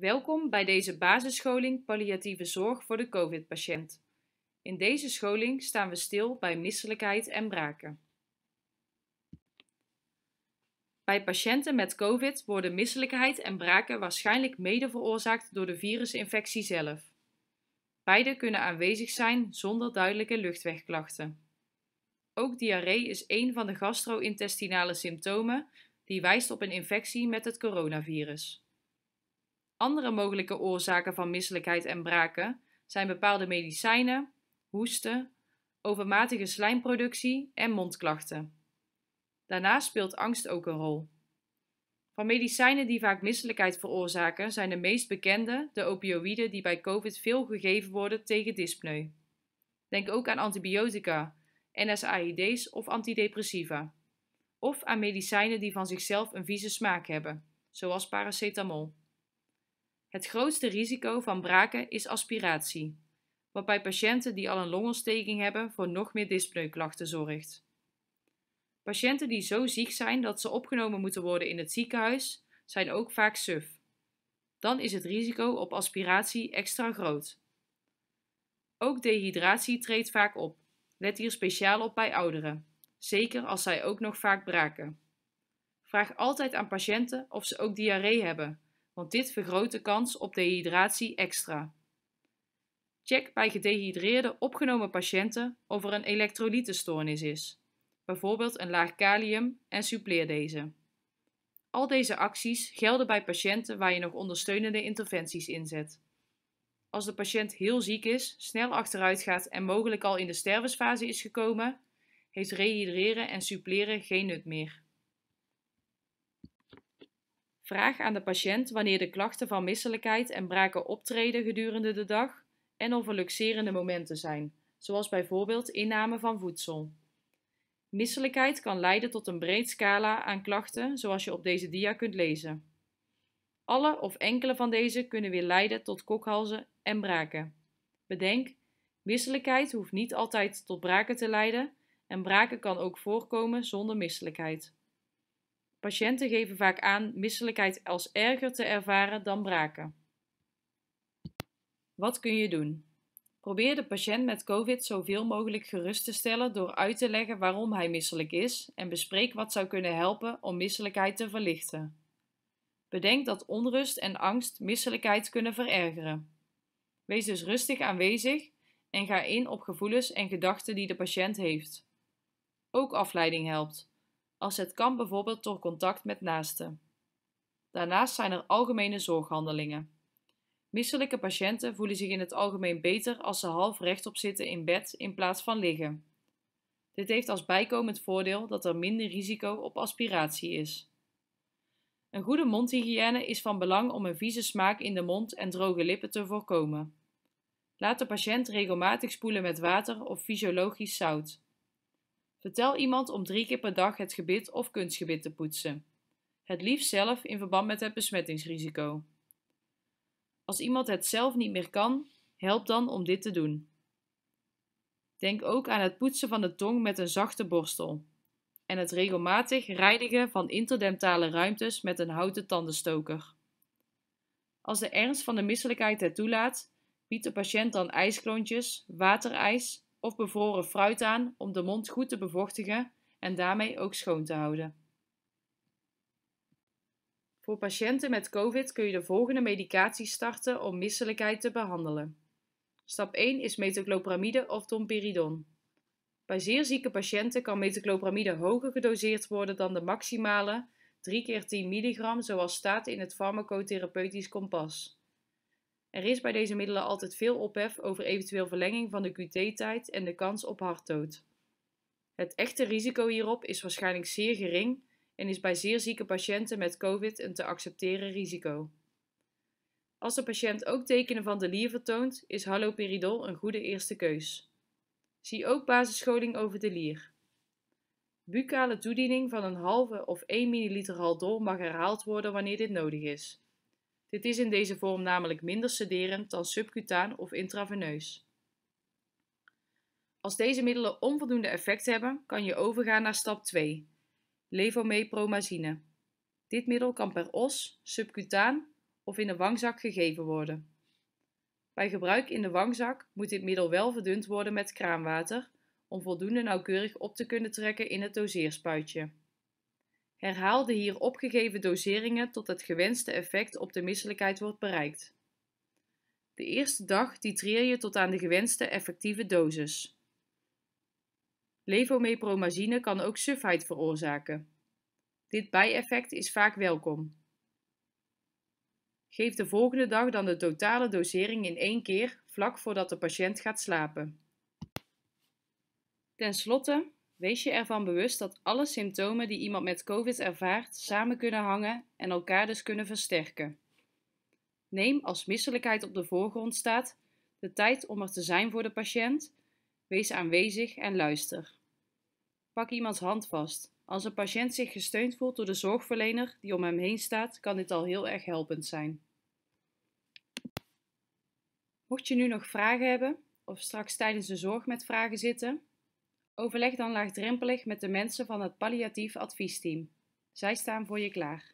Welkom bij deze basisscholing palliatieve zorg voor de COVID-patiënt. In deze scholing staan we stil bij misselijkheid en braken. Bij patiënten met COVID worden misselijkheid en braken waarschijnlijk mede veroorzaakt door de virusinfectie zelf. Beide kunnen aanwezig zijn zonder duidelijke luchtwegklachten. Ook diarree is een van de gastrointestinale symptomen die wijst op een infectie met het coronavirus. Andere mogelijke oorzaken van misselijkheid en braken zijn bepaalde medicijnen, hoesten, overmatige slijmproductie en mondklachten. Daarnaast speelt angst ook een rol. Van medicijnen die vaak misselijkheid veroorzaken zijn de meest bekende de opioïden die bij COVID veel gegeven worden tegen dyspneu. Denk ook aan antibiotica, NSAID's of antidepressiva. Of aan medicijnen die van zichzelf een vieze smaak hebben, zoals paracetamol. Het grootste risico van braken is aspiratie, wat bij patiënten die al een longontsteking hebben voor nog meer dyspneuklachten zorgt. Patiënten die zo ziek zijn dat ze opgenomen moeten worden in het ziekenhuis, zijn ook vaak suf. Dan is het risico op aspiratie extra groot. Ook dehydratie treedt vaak op. Let hier speciaal op bij ouderen, zeker als zij ook nog vaak braken. Vraag altijd aan patiënten of ze ook diarree hebben, want dit vergroot de kans op dehydratie extra. Check bij gedehydreerde opgenomen patiënten of er een elektrolytenstoornis is, bijvoorbeeld een laag kalium, en suppleer deze. Al deze acties gelden bij patiënten waar je nog ondersteunende interventies inzet. Als de patiënt heel ziek is, snel achteruit gaat en mogelijk al in de stervensfase is gekomen, heeft rehydreren en suppleren geen nut meer. Vraag aan de patiënt wanneer de klachten van misselijkheid en braken optreden gedurende de dag en of er luxerende momenten zijn, zoals bijvoorbeeld inname van voedsel. Misselijkheid kan leiden tot een breed scala aan klachten, zoals je op deze dia kunt lezen. Alle of enkele van deze kunnen weer leiden tot kokhalzen en braken. Bedenk, misselijkheid hoeft niet altijd tot braken te leiden en braken kan ook voorkomen zonder misselijkheid. Patiënten geven vaak aan misselijkheid als erger te ervaren dan braken. Wat kun je doen? Probeer de patiënt met COVID zoveel mogelijk gerust te stellen door uit te leggen waarom hij misselijk is en bespreek wat zou kunnen helpen om misselijkheid te verlichten. Bedenk dat onrust en angst misselijkheid kunnen verergeren. Wees dus rustig aanwezig en ga in op gevoelens en gedachten die de patiënt heeft. Ook afleiding helpt als het kan bijvoorbeeld door contact met naasten. Daarnaast zijn er algemene zorghandelingen. Misselijke patiënten voelen zich in het algemeen beter als ze half rechtop zitten in bed in plaats van liggen. Dit heeft als bijkomend voordeel dat er minder risico op aspiratie is. Een goede mondhygiëne is van belang om een vieze smaak in de mond en droge lippen te voorkomen. Laat de patiënt regelmatig spoelen met water of fysiologisch zout. Vertel iemand om drie keer per dag het gebit of kunstgebit te poetsen. Het liefst zelf in verband met het besmettingsrisico. Als iemand het zelf niet meer kan, help dan om dit te doen. Denk ook aan het poetsen van de tong met een zachte borstel en het regelmatig reinigen van interdentale ruimtes met een houten tandenstoker. Als de ernst van de misselijkheid het toelaat, biedt de patiënt dan ijsklontjes, waterijs of bevroren fruit aan om de mond goed te bevochtigen en daarmee ook schoon te houden. Voor patiënten met COVID kun je de volgende medicatie starten om misselijkheid te behandelen. Stap 1 is metoclopramide of domperidon. Bij zeer zieke patiënten kan metoclopramide hoger gedoseerd worden dan de maximale 3 keer 10 milligram zoals staat in het farmacotherapeutisch kompas. Er is bij deze middelen altijd veel ophef over eventueel verlenging van de QT-tijd en de kans op hartdood. Het echte risico hierop is waarschijnlijk zeer gering en is bij zeer zieke patiënten met COVID een te accepteren risico. Als de patiënt ook tekenen van delier vertoont, is haloperidol een goede eerste keus. Zie ook basisscholing over delier. Bucale toediening van een halve of 1 ml haldol mag herhaald worden wanneer dit nodig is. Dit is in deze vorm namelijk minder sederend dan subcutaan of intraveneus. Als deze middelen onvoldoende effect hebben, kan je overgaan naar stap 2, levomepromazine. Dit middel kan per os, subcutaan of in de wangzak gegeven worden. Bij gebruik in de wangzak moet dit middel wel verdund worden met kraanwater om voldoende nauwkeurig op te kunnen trekken in het doseerspuitje de hier opgegeven doseringen tot het gewenste effect op de misselijkheid wordt bereikt. De eerste dag titreer je tot aan de gewenste effectieve dosis. Levomepromazine kan ook sufheid veroorzaken. Dit bijeffect is vaak welkom. Geef de volgende dag dan de totale dosering in één keer, vlak voordat de patiënt gaat slapen. Ten slotte Wees je ervan bewust dat alle symptomen die iemand met COVID ervaart samen kunnen hangen en elkaar dus kunnen versterken. Neem als misselijkheid op de voorgrond staat de tijd om er te zijn voor de patiënt. Wees aanwezig en luister. Pak iemands hand vast. Als een patiënt zich gesteund voelt door de zorgverlener die om hem heen staat, kan dit al heel erg helpend zijn. Mocht je nu nog vragen hebben of straks tijdens de zorg met vragen zitten, Overleg dan laagdrempelig met de mensen van het palliatief adviesteam. Zij staan voor je klaar.